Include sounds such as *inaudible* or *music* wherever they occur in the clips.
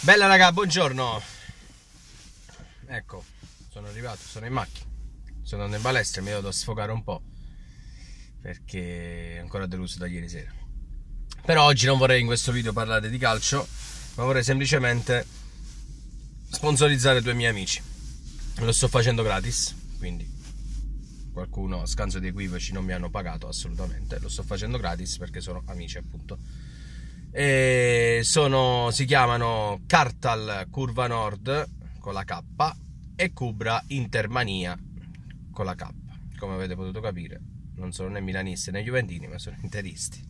Bella raga, buongiorno. Ecco, sono arrivato, sono in macchina. Sono andato in palestra, mi a sfogare un po'. Perché è ancora deluso da ieri sera. Però oggi non vorrei in questo video parlare di calcio, ma vorrei semplicemente sponsorizzare due miei amici. Lo sto facendo gratis, quindi qualcuno, a scanso di equivoci, non mi hanno pagato assolutamente. Lo sto facendo gratis perché sono amici, appunto sono, si chiamano Cartal Curva Nord con la K e Cubra Intermania con la K come avete potuto capire non sono né milanisti né juventini ma sono interisti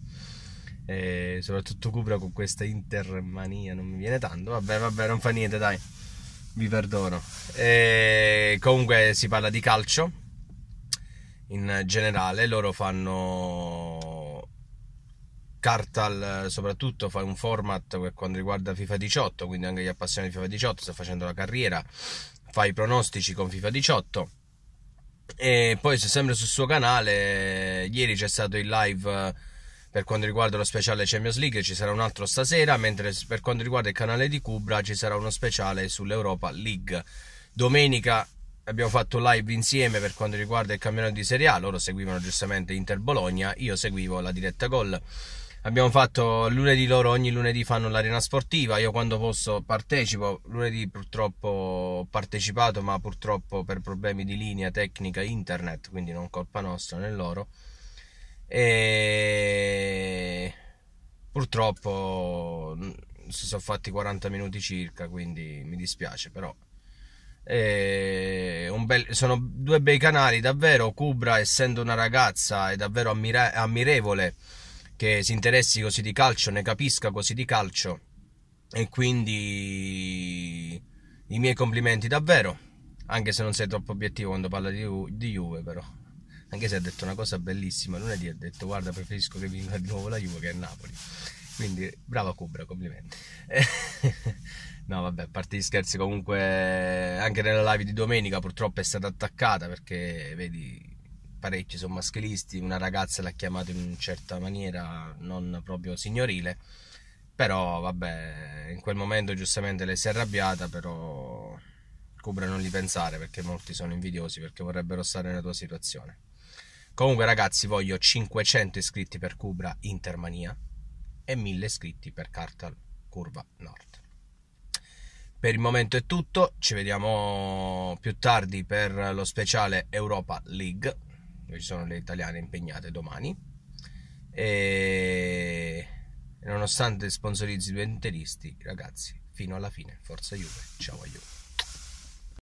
e soprattutto Cubra con questa intermania non mi viene tanto vabbè vabbè non fa niente dai vi perdono e comunque si parla di calcio in generale loro fanno Cartal soprattutto fa un format per quanto riguarda FIFA 18, quindi anche gli appassionati di FIFA 18 sta facendo la carriera, fa i pronostici con FIFA 18 e poi sempre sul suo canale ieri c'è stato il live eh, per quanto riguarda lo speciale Champions League ci sarà un altro stasera, mentre per quanto riguarda il canale di Cubra ci sarà uno speciale sull'Europa League. Domenica abbiamo fatto live insieme per quanto riguarda il campionato di Serie A, loro seguivano giustamente Inter Bologna, io seguivo la diretta gol abbiamo fatto lunedì loro ogni lunedì fanno l'arena sportiva io quando posso partecipo lunedì purtroppo ho partecipato ma purtroppo per problemi di linea tecnica internet quindi non colpa nostra né loro e purtroppo si sono fatti 40 minuti circa quindi mi dispiace però Bel, sono due bei canali davvero Cubra essendo una ragazza è davvero ammira- ammirevole che si interessi così di calcio, ne capisca così di calcio e quindi i miei complimenti davvero, anche se non sei troppo obiettivo quando parla di, di Juve però. Anche se ha detto una cosa bellissima, lunedì ha detto guarda preferisco che vinca di nuovo la Juve che è Napoli. Quindi brava Cubra, complimenti. *laughs* no, vabbè, a parte gli scherzi, comunque anche nella live di domenica purtroppo è stata attaccata perché, vedi, parecchi sono maschilisti, una ragazza l'ha chiamato in una certa maniera non proprio signorile, però vabbè, in quel momento giustamente lei si è arrabbiata, però Cubra non li pensare perché molti sono invidiosi perché vorrebbero stare nella tua situazione. Comunque ragazzi voglio 500 iscritti per Cubra Intermania e 1000 iscritti per Cartal Curva Nord. Per il momento è tutto, ci vediamo più tardi per lo speciale Europa League ci sono le italiane impegnate domani. E nonostante sponsorizzi due interisti, ragazzi, fino alla fine, forza Juve, ciao a Juve.